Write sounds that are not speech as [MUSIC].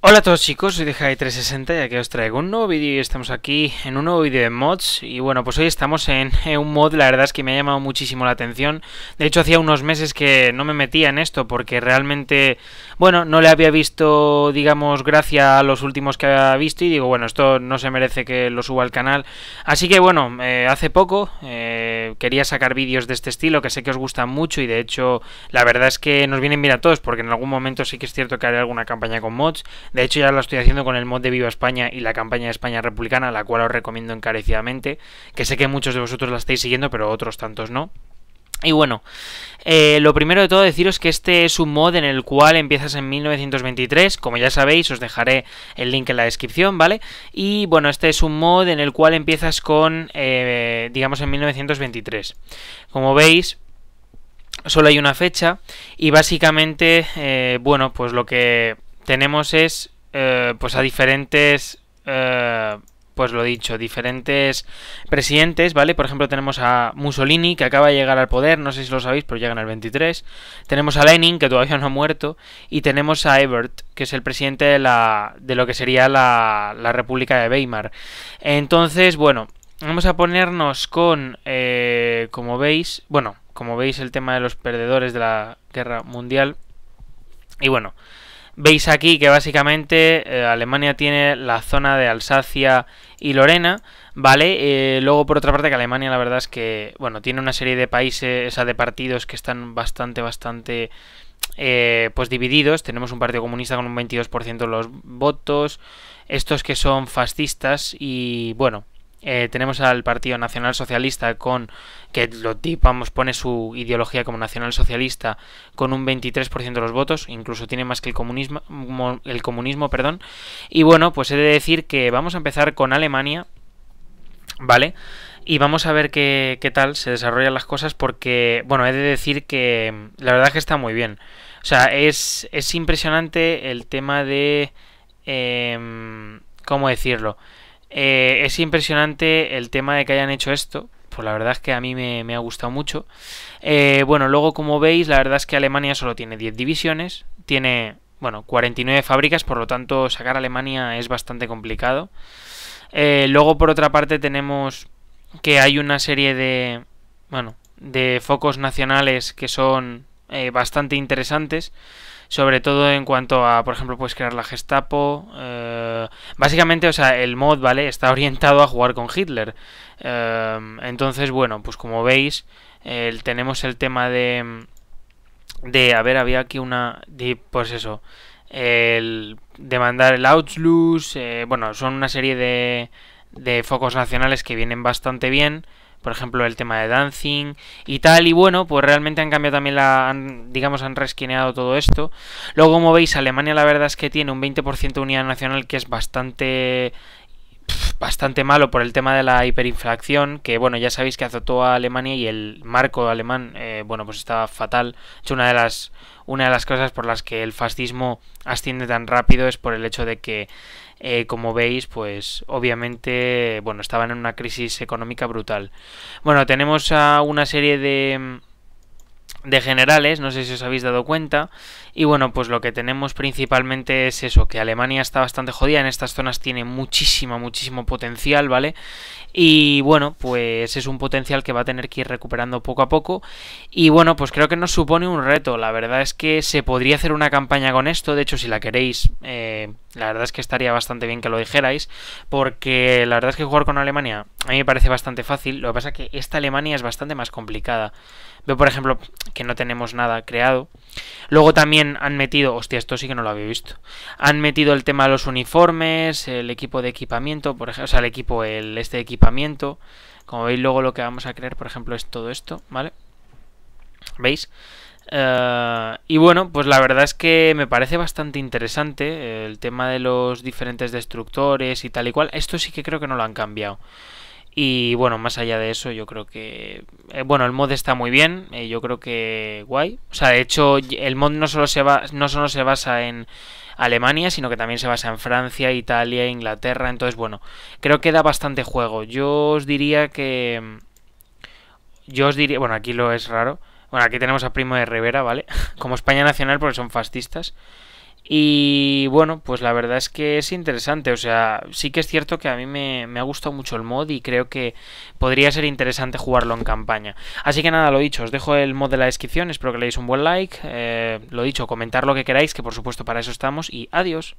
Hola a todos chicos, soy de 360 y aquí os traigo un nuevo vídeo y estamos aquí en un nuevo vídeo de mods y bueno, pues hoy estamos en, un mod, la verdad es que me ha llamado muchísimo la atención de hecho hacía unos meses que no me metía en esto porque realmente, bueno, no le había visto, digamos, gracia a los últimos que había visto y digo, bueno, esto no se merece que lo suba al canal así que bueno, eh, hace poco eh, quería sacar vídeos de este estilo que sé que os gustan mucho y de hecho la verdad es que nos vienen bien a todos porque en algún momento sí que es cierto que haré alguna campaña con mods de hecho, ya lo estoy haciendo con el mod de Viva España y la campaña de España Republicana, la cual os recomiendo encarecidamente, que sé que muchos de vosotros la estáis siguiendo, pero otros tantos no. Y bueno, eh, lo primero de todo deciros que este es un mod en el cual empiezas en 1923, como ya sabéis, os dejaré el link en la descripción, ¿vale? Y bueno, este es un mod en el cual empiezas con, eh, digamos, en 1923. Como veis, solo hay una fecha y básicamente, eh, bueno, pues lo que tenemos es, eh, pues a diferentes, eh, pues lo dicho, diferentes presidentes, ¿vale? Por ejemplo, tenemos a Mussolini, que acaba de llegar al poder, no sé si lo sabéis, pero llega en el 23. Tenemos a Lenin, que todavía no ha muerto. Y tenemos a Ebert, que es el presidente de, la, de lo que sería la, la República de Weimar. Entonces, bueno, vamos a ponernos con, eh, como veis, bueno, como veis el tema de los perdedores de la guerra mundial. Y bueno, Veis aquí que básicamente eh, Alemania tiene la zona de Alsacia y Lorena, ¿vale? Eh, luego, por otra parte, que Alemania la verdad es que, bueno, tiene una serie de países, o sea, de partidos que están bastante, bastante... Eh, pues divididos. Tenemos un partido comunista con un 22% de los votos. Estos que son fascistas y bueno, eh, tenemos al Partido Nacional Socialista con que lo vamos pone su ideología como nacional socialista con un 23% de los votos, incluso tiene más que el comunismo, el comunismo, perdón. Y bueno, pues he de decir que vamos a empezar con Alemania, ¿vale? Y vamos a ver qué, qué tal se desarrollan las cosas porque, bueno, he de decir que la verdad es que está muy bien. O sea, es, es impresionante el tema de... Em, ¿Cómo decirlo? Eh, es impresionante el tema de que hayan hecho esto. Pues la verdad es que a mí me, ha gustado mucho. Eh, bueno, luego como veis, la verdad es que Alemania solo tiene 10 divisiones. Tiene, bueno, 49 fábricas, por lo tanto sacar a Alemania es bastante complicado. Eh, luego por otra parte tenemos que hay una serie de, bueno, de focos nacionales que son bastante interesantes sobre todo en cuanto a, por ejemplo, puedes crear la Gestapo. Eh, básicamente, o sea, el mod, ¿vale? Está [LAUGHS] orientado a jugar con Hitler. Eh, entonces, bueno, pues como veis, tenemos el tema de... De, a ver, había aquí una... De, pues eso. El demandar el Outlook. Eh, bueno, son una serie de, de focos nacionales que vienen bastante bien por ejemplo el tema de Dancing y tal, y bueno, pues realmente han cambiado también la, digamos, han resquineado todo esto. Luego, como veis, Alemania la verdad es que tiene un 20% de unidad nacional que es bastante bastante malo por el tema de la hiperinflación, que bueno, ya sabéis que azotó a Alemania y el marco alemán, eh, bueno, pues estaba fatal. Es una de las una de las cosas por las que el fascismo asciende tan rápido es por el hecho de que, eh, como veis, pues obviamente, bueno, estaban en una crisis económica brutal. Bueno, tenemos a una serie de de generales, no sé si os habéis dado cuenta. Y bueno, pues lo que tenemos principalmente es eso, que Alemania está bastante jodida, en estas zonas tiene muchísimo, muchísimo potencial, ¿vale? Y bueno, pues es un potencial que va a tener que ir recuperando poco a poco. Y bueno, pues creo que nos supone un reto. La verdad es que se podría hacer una campaña con esto. De hecho, si la queréis, eh, la verdad es que estaría bastante bien que lo dijerais. Porque la verdad es que jugar con Alemania a mí me parece bastante fácil. Lo que pasa es que esta Alemania es bastante más complicada. Veo, por ejemplo, que no tenemos nada creado. Luego también han metido, hostia, esto sí que no lo había visto. Han metido el tema de los uniformes, el equipo de equipamiento, por ejemplo, o sea, el equipo, el este equipamiento. Como veis, luego lo que vamos a crear, por ejemplo, es todo esto, ¿vale? ¿Veis? Eh, y bueno, pues la verdad es que me parece bastante interesante el tema de los diferentes destructores y tal y cual. Esto sí que creo que no lo han cambiado. Y bueno, más allá de eso, yo creo que. Eh, bueno, el mod está muy bien. Eh, yo creo que guay. O sea, de hecho, el mod no solo se va, no solo se basa en Alemania, sino que también se basa en Francia, Italia, Inglaterra. Entonces, bueno, creo que da bastante juego. Yo os diría que. Yo os diría. Bueno, aquí lo es raro. Bueno, aquí tenemos a Primo de Rivera, ¿vale? [LAUGHS] Como España Nacional, porque son fascistas. Y bueno, pues la verdad es que es interesante. O sea, sí que es cierto que a mí me, me, ha gustado mucho el mod y creo que podría ser interesante jugarlo en campaña. Así que nada, lo dicho, os dejo el mod de la descripción. Espero que le un buen like. Eh, lo dicho, comentar lo que queráis, que por supuesto para eso estamos. Y adiós.